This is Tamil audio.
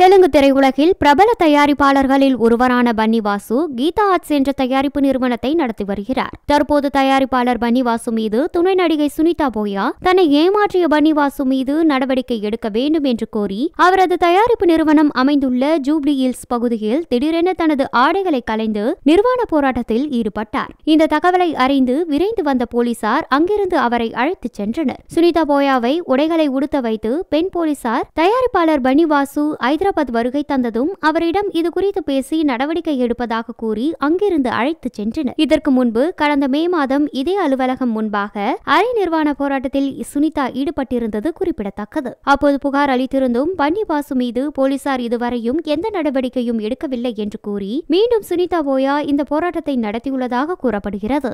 தெலுங்கு திரையுலகில் பிரபல தயாரிப்பாளர்களில் ஒருவரான பன்னிவாசு கீதா ஆர்ட்ஸ் என்ற தயாரிப்பு நிறுவனத்தை நடத்தி வருகிறார் தற்போது தயாரிப்பாளர் பன்னிவாசு மீது துணை நடிகை சுனிதா போயா தன்னை ஏமாற்றிய பன்னிவாசு மீது நடவடிக்கை எடுக்க வேண்டும் என்று கோரி அவரது தயாரிப்பு நிறுவனம் அமைந்துள்ள ஜூப்ளி ஹில்ஸ் பகுதியில் திடீரென தனது ஆடைகளை கலைந்து நிர்வாண போராட்டத்தில் ஈடுபட்டார் இந்த தகவலை அறிந்து விரைந்து வந்த போலீசார் அங்கிருந்து அவரை அழைத்துச் சென்றனர் சுனிதா போயாவை உடைகளை உடுத்த வைத்து பெண் போலீசார் தயாரிப்பாளர் பன்னிவாசு ஐதரா ஹைதராபாத் வருகை தந்ததும் அவரிடம் இது குறித்து பேசி நடவடிக்கை எடுப்பதாக கூறி அங்கிருந்து அழைத்துச் சென்றனர் இதற்கு முன்பு கடந்த மே மாதம் இதே அலுவலகம் முன்பாக அரை நிர்வாண போராட்டத்தில் சுனிதா ஈடுபட்டிருந்தது குறிப்பிடத்தக்கது அப்போது புகார் அளித்திருந்தும் பன்னி பாசு மீது போலீசார் இதுவரையும் எந்த நடவடிக்கையும் எடுக்கவில்லை என்று கூறி மீண்டும் சுனிதா போயா இந்த போராட்டத்தை நடத்தியுள்ளதாக கூறப்படுகிறது